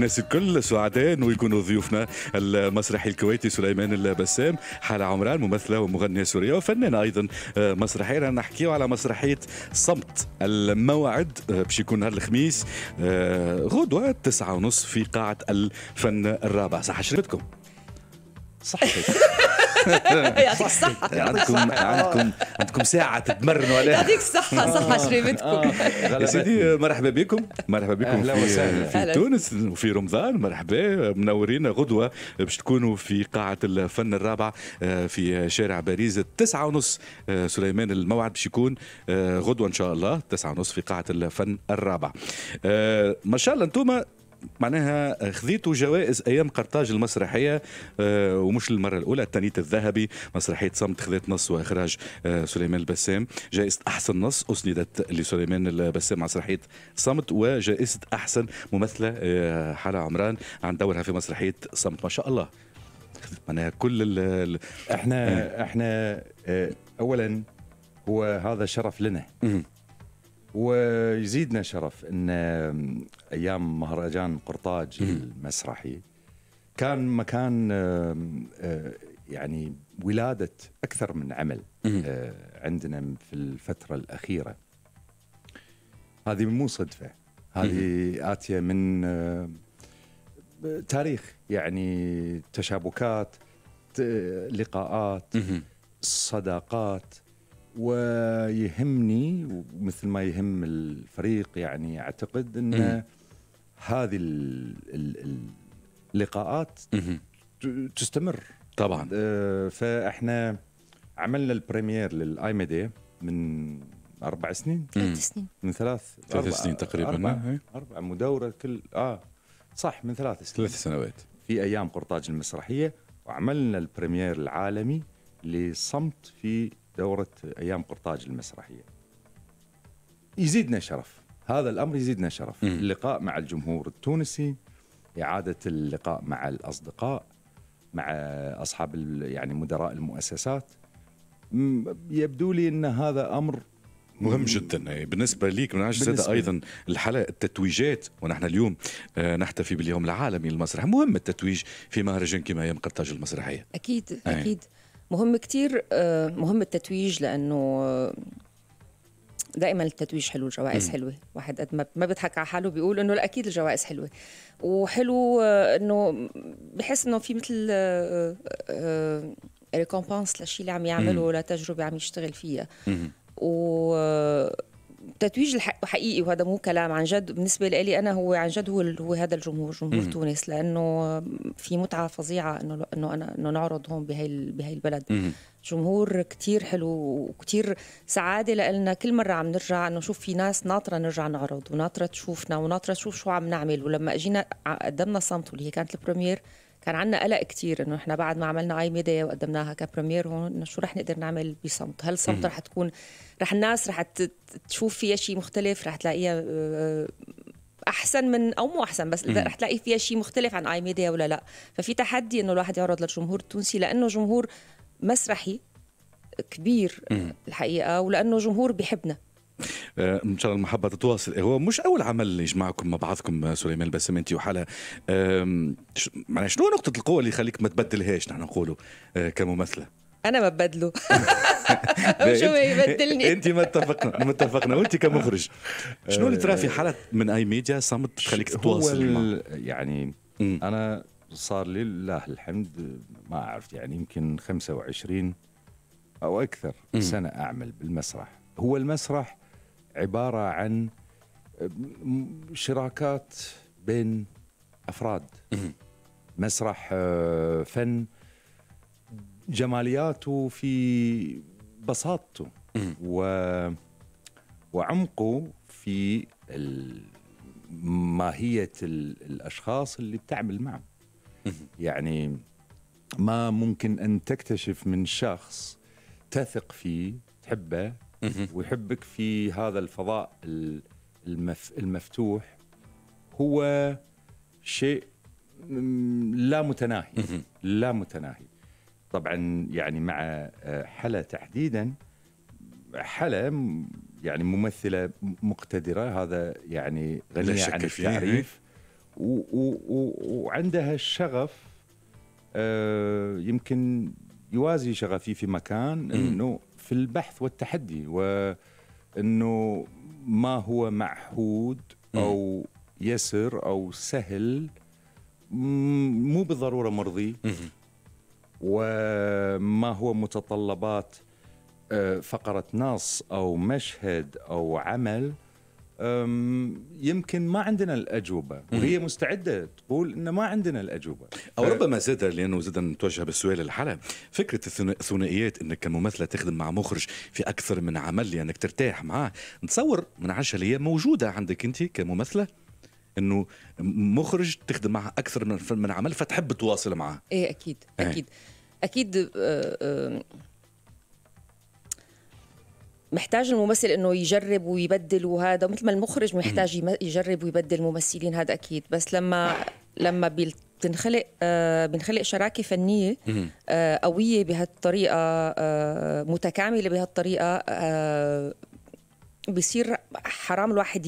الناس الكل سعداء انه يكونوا ضيوفنا المسرحي الكويتي سليمان البسام حالة عمران ممثله ومغنيه سوريه وفنانه ايضا آه، مسرحيه رانا نحكيو على مسرحيه صمت الموعد آه، باش يكون نهار الخميس آه، غدوه تسعة ونص في قاعه الفن الرابع صح شربتكم صحيح يعطيك الصحة عندكم عندكم عندكم ساعة تتمرنوا عليها يعطيك الصحة صحة شريمتكم آه. يا سيدي مرحبا بكم مرحبا بكم في, في تونس وفي رمضان مرحبا منورين غدوة باش تكونوا في قاعة الفن الرابع آه، في شارع باريس التسعة ونص آه، سليمان الموعد باش يكون غدوة إن شاء الله التسعة ونص في قاعة الفن الرابع ما شاء الله أنتم معناها خذيتوا جوائز ايام قرطاج المسرحيه آه، ومش للمره الاولى التانيت الذهبي مسرحيه صمت خذيت نص واخراج آه، سليمان البسام جائزه احسن نص اسندت لسليمان البسام مسرحيه صمت وجائزه احسن ممثله حالة حلا عمران عن دورها في مسرحيه صمت ما شاء الله معناها كل الـ الـ احنا آه. احنا اولا هو هذا شرف لنا ويزيدنا شرف ان ايام مهرجان قرطاج المسرحي كان مكان آه، يعني ولاده اكثر من عمل آه، عندنا في الفتره الاخيره هذه مو صدفه هذه اتيه من تاريخ يعني تشابكات لقاءات صداقات ويهمني مثل ما يهم الفريق يعني اعتقد ان هذه اللقاءات تستمر طبعا آه، فاحنا عملنا البريمير للاي للايمدي من اربع سنين ثلاث سنين من ثلاث ثلاث سنين تقريبا أربع, اربع مدوره كل اه صح من ثلاث سنين ثلاث سنوات في ايام قرطاج المسرحيه وعملنا البريمير العالمي لصمت في دوره ايام قرطاج المسرحيه. يزيدنا شرف، هذا الامر يزيدنا شرف، مم. اللقاء مع الجمهور التونسي، اعاده اللقاء مع الاصدقاء، مع اصحاب يعني مدراء المؤسسات. يبدو لي ان هذا امر مهم جدا يعني بالنسبه ليك من عجل ايضا الحلقه التتويجات ونحن اليوم آه، نحتفي باليوم العالمي للمسرح مهم التتويج في مهرجان كما ايام قرطاج المسرحيه اكيد اكيد أي. مهم كتير آه، مهم التتويج لانه آه، دائما التتويج حلو الجوائز م. حلوه واحد قد ما بيضحك على حاله بيقول انه اكيد الجوائز حلوه وحلو آه، انه بحس انه في مثل ريكومبانس للشيء اللي عم يعمله لتجربه عم يشتغل فيها م. و تتويج حقيقي وهذا مو كلام عن جد بالنسبه لي انا هو عن جد هو هو هذا الجمهور جمهور مم. تونس لانه في متعه فظيعه انه انه انا انه نعرض هون بهي بهي البلد مم. جمهور كتير حلو وكتير سعادة لنا كل مرة عم نرجع انه نشوف في ناس ناطرة نرجع نعرض وناطرة تشوفنا وناطرة تشوف شو عم نعمل ولما اجينا قدمنا صمت واللي هي كانت البريمير كان عندنا قلق كتير انه احنا بعد ما عملنا اي ميديا وقدمناها كبريمير هون شو رح نقدر نعمل بصمت هل الصمت رح تكون رح الناس رح تشوف فيها شيء مختلف رح تلاقيها آه، احسن من او مو احسن بس رح تلاقي فيها شيء مختلف عن اي ميديا ولا لا ففي تحدي انه الواحد يعرض للجمهور التونسي لانه جمهور مسرحي كبير الحقيقه ولانه جمهور بحبنا آه، ان شاء الله المحبه تتواصل هو مش اول عمل يجمعكم مع بعضكم آه، سليمان البسام انت وحلا معناها شنو نقطه القوه اللي يخليك ما تبدلهاش نحن نقولوا آه، كممثله انا ما ببدله مش هو يبدلني انت ما اتفقنا ما اتفقنا وانت كمخرج شنو اللي ترى في حاله من اي ميديا صمت تخليك تتواصل هو يعني انا صار لي لله الحمد ما اعرف يعني يمكن 25 او اكثر سنه اعمل بالمسرح هو المسرح عباره عن شراكات بين افراد مسرح آه، فن جمالياته في بساطته و وعمقه في ماهيه الاشخاص اللي بتعمل معه يعني ما ممكن ان تكتشف من شخص تثق فيه تحبه ويحبك في هذا الفضاء المف المفتوح هو شيء لا متناهي لا متناهي طبعا يعني مع آه، حلا تحديدا حلا يعني ممثله مقتدره هذا يعني غنيه عن التعريف إيه. وعندها الشغف آه، يمكن يوازي شغفي في مكان انه في البحث والتحدي وانه ما هو معهود او يسر او سهل مو بالضروره مرضي وما هو متطلبات آه، فقره نص او مشهد او عمل يمكن ما عندنا الاجوبه وهي مستعده تقول ان ما عندنا الاجوبه او أه، ربما زاد لانه زاد متوجهه بالسؤال الحالة فكره الثنائيات انك كممثله تخدم مع مخرج في اكثر من عمل لانك يعني ترتاح معاه نتصور من عشرة اللي هي موجوده عندك انت كممثله انه مخرج تخدم معه اكثر من من عمل فتحب تواصل معاه ايه اكيد إيه. اكيد اكيد, أكيد آه، آه، محتاج الممثل انه يجرب ويبدل وهذا مثل ما المخرج محتاج يجرب ويبدل ممثلين هذا اكيد بس لما لما بتنخلق آه بنخلق شراكه فنيه آه قويه بهالطريقه آه متكامله بهالطريقه آه بصير حرام الواحد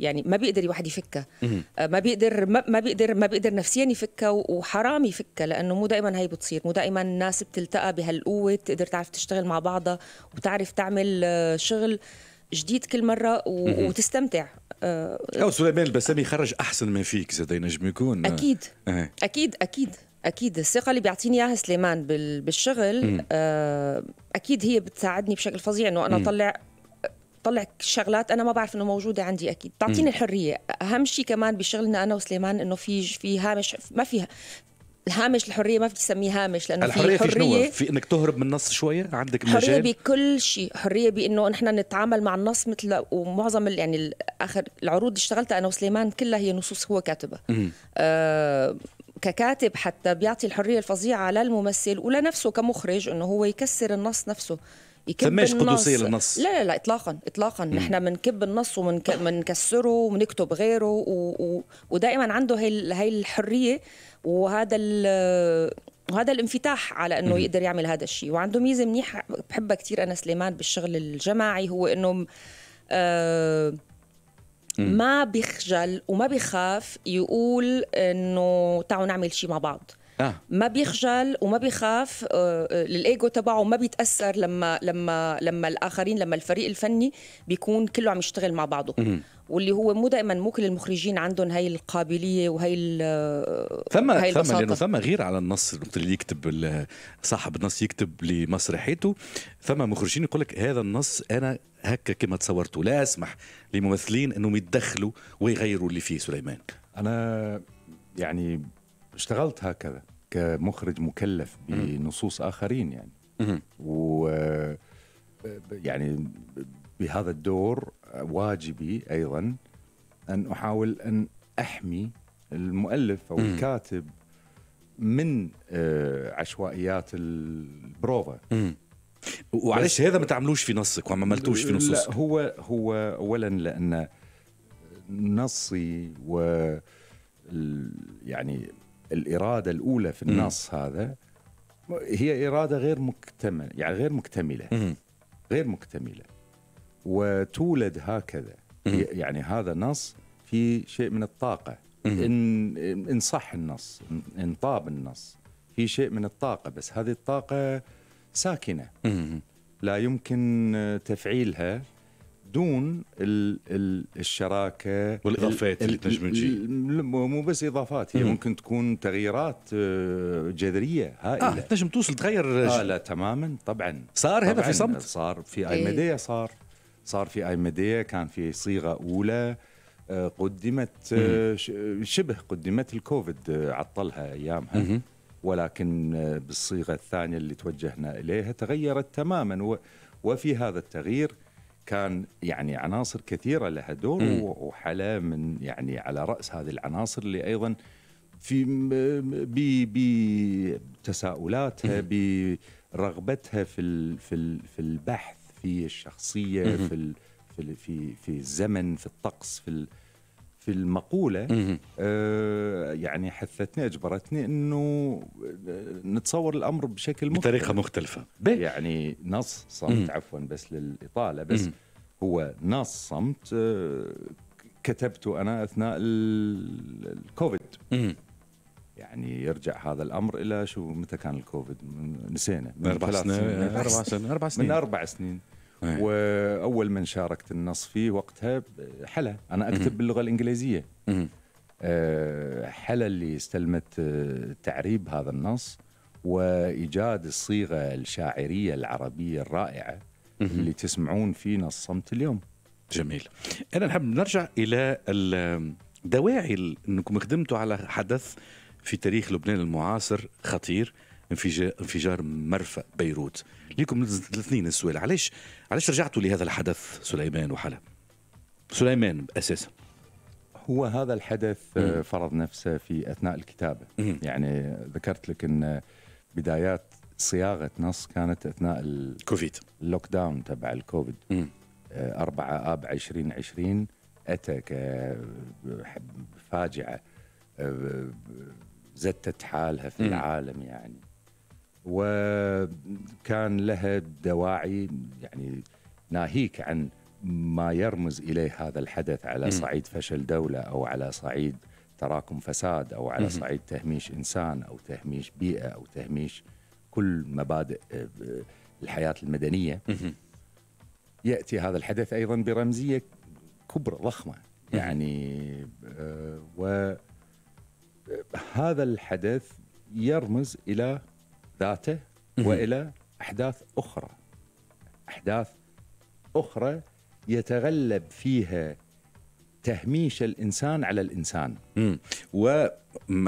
يعني ما بيقدر الواحد يفكها آه، ما بيقدر ما, بيقدر ما بيقدر نفسيا يفكها وحرام يفكها لانه مو دائما هي بتصير مو دائما الناس بتلتقى بهالقوه بتقدر تعرف تشتغل مع بعضها وبتعرف تعمل آه، شغل جديد كل مره و... وتستمتع آه، او سليمان البسامي خرج احسن ما فيك زاد ينجم يكون اكيد أه. اكيد اكيد اكيد الثقه اللي بيعطيني اياها سليمان بالشغل اكيد هي بتساعدني بشكل فظيع انه انا اطلع تطلع شغلات انا ما بعرف انه موجوده عندي اكيد بتعطيني الحريه اهم شيء كمان بشغلنا انا وسليمان انه في في هامش ما في الهامش الحريه ما في تسميه هامش لانه الحريه في حريه في, في انك تهرب من النص شويه عندك مجال حريه بكل شيء حريه بانه نحن نتعامل مع النص مثل ومعظم يعني اخر العروض اللي اشتغلتها انا وسليمان كلها هي نصوص هو كاتبها آه، ككاتب حتى بيعطي الحريه الفظيعه للممثل ولنفسه كمخرج انه هو يكسر النص نفسه النص قدسيه للنص لا لا لا اطلاقا اطلاقا نحن بنكب النص وبنكسره وبنكتب غيره و... و... ودائما عنده هي هي الحريه وهذا ال... وهذا الانفتاح على انه يقدر يعمل هذا الشيء وعنده ميزه منيحه بحبها كثير انا سليمان بالشغل الجماعي هو انه آه، ما بيخجل وما بيخاف يقول انه تعالوا نعمل شيء مع بعض آه. ما بيخجل وما بيخاف الايجو آه، آه، تبعه ما بيتاثر لما لما لما الاخرين لما الفريق الفني بيكون كله عم يشتغل مع بعضه م- واللي هو مو دائما مو كل المخرجين عندهم هاي القابليه وهي ال آه، ثم هاي ثم لانه ثم غير على النص اللي يكتب صاحب النص يكتب لمسرحيته ثم مخرجين يقول لك هذا النص انا هكا كما تصورته لا اسمح لممثلين انهم يتدخلوا ويغيروا اللي فيه سليمان انا يعني اشتغلت هكذا كمخرج مكلف بنصوص اخرين يعني و يعني بهذا الدور واجبي ايضا ان احاول ان احمي المؤلف او الكاتب من آه، عشوائيات البروفا وعلش هذا ما تعملوش في نصك وما عملتوش في نصوصك لا هو هو اولا لان نصي و يعني الاراده الاولى في النص م. هذا هي اراده غير مكتمله يعني غير مكتمله م. غير مكتمله وتولد هكذا م. يعني هذا نص في شيء من الطاقه ان ان صح النص ان طاب النص في شيء من الطاقه بس هذه الطاقه ساكنه لا يمكن تفعيلها دون الـ الـ الشراكه والاضافات اللي تنجم تجي مو بس اضافات هي مم. ممكن تكون تغييرات آه، جذريه هائله آه تنجم توصل تغير آه لا تماما طبعا صار هذا في صمت صار في اي مدية صار صار في اي مدية كان في صيغه اولى آه، قدمت آه، مم. شبه قدمت الكوفيد عطلها ايامها مم. ولكن بالصيغه الثانيه اللي توجهنا اليها تغيرت تماما وفي هذا التغيير كان يعني عناصر كثيره لها دور وحلا من يعني على راس هذه العناصر اللي ايضا في بتساؤلاتها برغبتها في في في البحث في الشخصيه في في في في الزمن في الطقس في في المقوله آه يعني حثتني اجبرتني انه آه، نتصور الامر بشكل مختلف بطريقه مختلفه بيه. يعني نص صمت عفوا بس للاطاله بس هو نص صمت آه، كتبته انا اثناء الكوفيد يعني يرجع هذا الامر الى شو متى كان الكوفيد نسينا من اربع سنين اربع سنين اربع سنين من اربع سنين إيه. واول من شاركت النص فيه وقتها حلا انا اكتب باللغه الانجليزيه آه، حلا اللي استلمت آه، تعريب هذا النص وايجاد الصيغه الشاعريه العربيه الرائعه اللي تسمعون في نص صمت اليوم جميل انا نحب نرجع الى دواعي انكم خدمتوا على حدث في تاريخ لبنان المعاصر خطير انفجار مرفأ بيروت ليكم ثلاث سنين السؤال علاش علاش رجعتوا لهذا الحدث سليمان وحلب سليمان اساسا هو هذا الحدث آه، مم. فرض نفسه في اثناء الكتابه مم. يعني ذكرت لك ان بدايات صياغه نص كانت اثناء الكوفيد اللوك داون تبع الكوفيد 4 آه، اب 2020 اتى كفاجعه آه، زتت حالها في مم. العالم يعني وكان لها دواعي يعني ناهيك عن ما يرمز اليه هذا الحدث على صعيد فشل دوله او على صعيد تراكم فساد او على صعيد تهميش انسان او تهميش بيئه او تهميش كل مبادئ آه، الحياه المدنيه ياتي هذا الحدث ايضا برمزيه كبرى ضخمه يعني آه، وهذا آه، الحدث يرمز الى ذاته والى احداث اخرى احداث اخرى يتغلب فيها تهميش الانسان على الانسان امم وما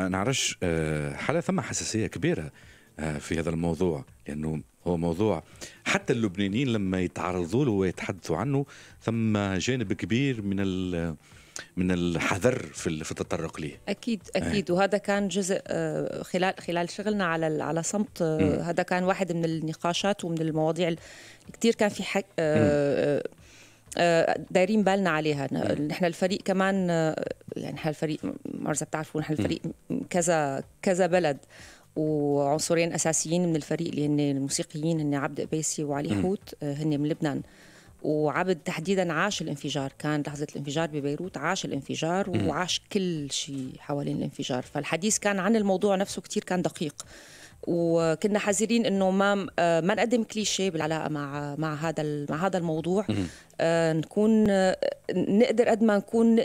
نعرفش آه، حاله ثم حساسيه كبيره آه، في هذا الموضوع لانه هو موضوع حتى اللبنانيين لما يتعرضوا له ويتحدثوا عنه ثم جانب كبير من من الحذر في في التطرق ليه اكيد إيه. اكيد وهذا كان جزء آه، خلال خلال شغلنا على على صمت آه، هذا كان واحد من النقاشات ومن المواضيع كثير كان في حك آه، دايرين بالنا عليها نحن الفريق كمان يعني نحن الفريق ما بتعرفوا نحن الفريق كذا كذا بلد وعنصرين اساسيين من الفريق اللي هن الموسيقيين هن عبد قبيسي وعلي حوت هن من لبنان وعبد تحديدا عاش الانفجار كان لحظة الانفجار ببيروت عاش الانفجار وعاش كل شيء حوالين الانفجار فالحديث كان عن الموضوع نفسه كتير كان دقيق وكنا حذرين انه ما آه، ما نقدم كليشيه بالعلاقه مع مع هذا مع هذا الموضوع آه، نكون آه، نقدر قد ما نكون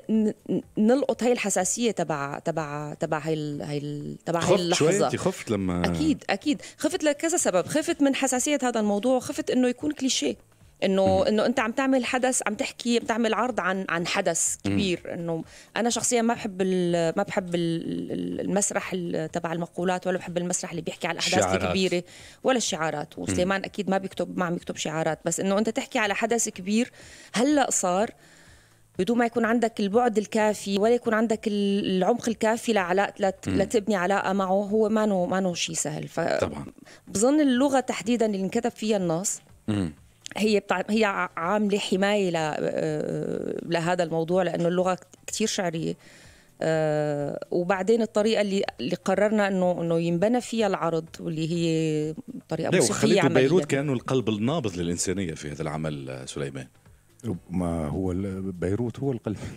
نلقط هي الحساسيه تبع تبع تبع هي هاي هي تبع هي اللحظه خفت خفت لما اكيد اكيد خفت لكذا سبب خفت من حساسيه هذا الموضوع وخفت انه يكون كليشيه انه انه انت عم تعمل حدث عم تحكي عم تعمل عرض عن عن حدث كبير انه انا شخصيا ما بحب ما بحب المسرح تبع المقولات ولا بحب المسرح اللي بيحكي على الاحداث الكبيره ولا الشعارات وسليمان اكيد ما بيكتب ما عم يكتب شعارات بس انه انت تحكي على حدث كبير هلا صار بدون ما يكون عندك البعد الكافي ولا يكون عندك العمق الكافي لعلاقة لت... لتبني علاقة معه هو ما نو ما نو شيء سهل ف... طبعا بظن اللغة تحديدا اللي انكتب فيها النص هي بتاع هي عامله حمايه آه، آه، لهذا الموضوع لانه اللغه كثير شعريه آه، وبعدين الطريقه اللي اللي قررنا انه انه ينبنى فيها العرض واللي هي طريقه موسيقيه عمليه بيروت كانه القلب النابض للانسانيه في هذا العمل سليمان ما هو بيروت هو القلب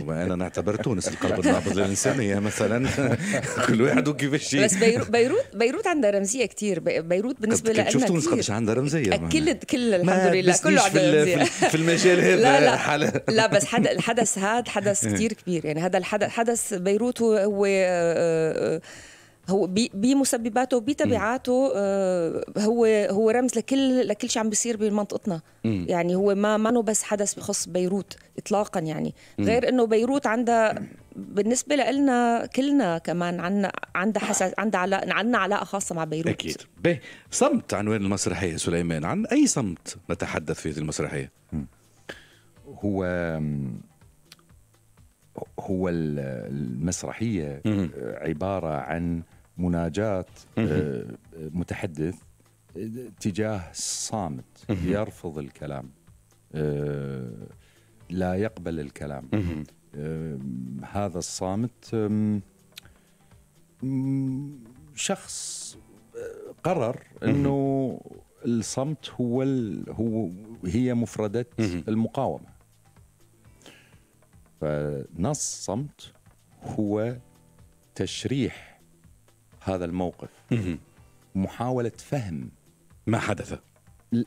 انا نعتبر تونس القلب النابض للانسانيه مثلا كل واحد وكيفاش بس بيروت بيروت عندها رمزيه كثير بيروت بالنسبه لنا شوف تونس قديش عندها رمزيه كل كل الحمد لله كله عندها رمزيه في المجال هذا لا لا, لا بس حد الحدث هذا حدث كثير كبير يعني هذا الحدث حدث بيروت هو, هو آه، آه، هو بمسبباته وبتبعاته آه هو هو رمز لكل لكل شيء عم بيصير بمنطقتنا مم. يعني هو ما ما بس حدث بخص بيروت اطلاقا يعني مم. غير انه بيروت عندها بالنسبه لنا كلنا كمان عندنا عندها حساس عندها علاقه عندنا علاقه خاصه مع بيروت اكيد به صمت عنوان المسرحيه سليمان عن اي صمت نتحدث في هذه المسرحيه مم. هو هو المسرحيه عباره عن مناجاة آه، آه، متحدث تجاه صامت يرفض الكلام آه، لا يقبل الكلام هذا الصامت شخص قرر انه الصمت هو ال هو هي مفردة المقاومة فنص صمت هو تشريح هذا الموقف محاولة فهم ما حدث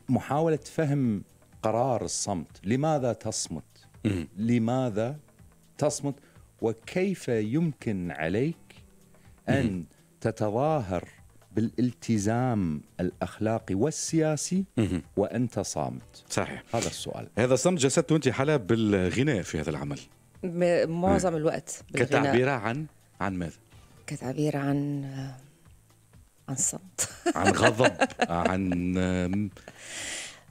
محاولة فهم قرار الصمت لماذا تصمت لماذا تصمت وكيف يمكن عليك أن تتظاهر بالالتزام الاخلاقي والسياسي وانت صامت صحيح هذا السؤال هذا الصمت جسدته انت حلا بالغناء في هذا العمل معظم الوقت بالغناء كتعبيره عن عن ماذا كتعبير عن عن صمت عن غضب عن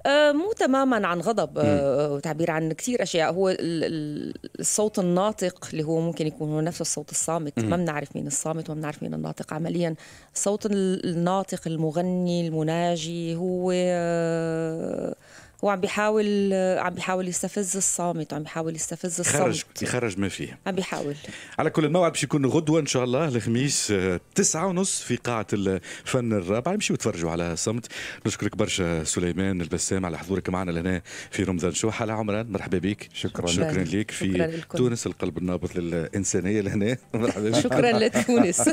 آه، مو تماما عن غضب آه، وتعبير عن كثير اشياء هو الصوت الناطق اللي هو ممكن يكون هو نفسه الصوت الصامت ما بنعرف مين الصامت وما بنعرف مين الناطق عمليا الصوت الناطق المغني المناجي هو آه، وعم بيحاول عم بيحاول يستفز الصامت وعم بيحاول يستفز الصمت يخرج يخرج ما فيه عم بيحاول على كل الموعد باش يكون غدوه ان شاء الله الخميس آه، تسعة ونص في قاعة الفن الرابع يمشيوا يتفرجوا على صمت نشكرك برشا سليمان البسام على حضورك معنا لهنا في رمضان شو على عمران مرحبا بك شكرا شكرا, شكرا لك في شكرا تونس القلب النابض للإنسانية لهنا مرحبا شكرا لتونس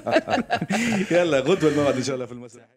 يلا غدوة الموعد ان شاء الله في المسرح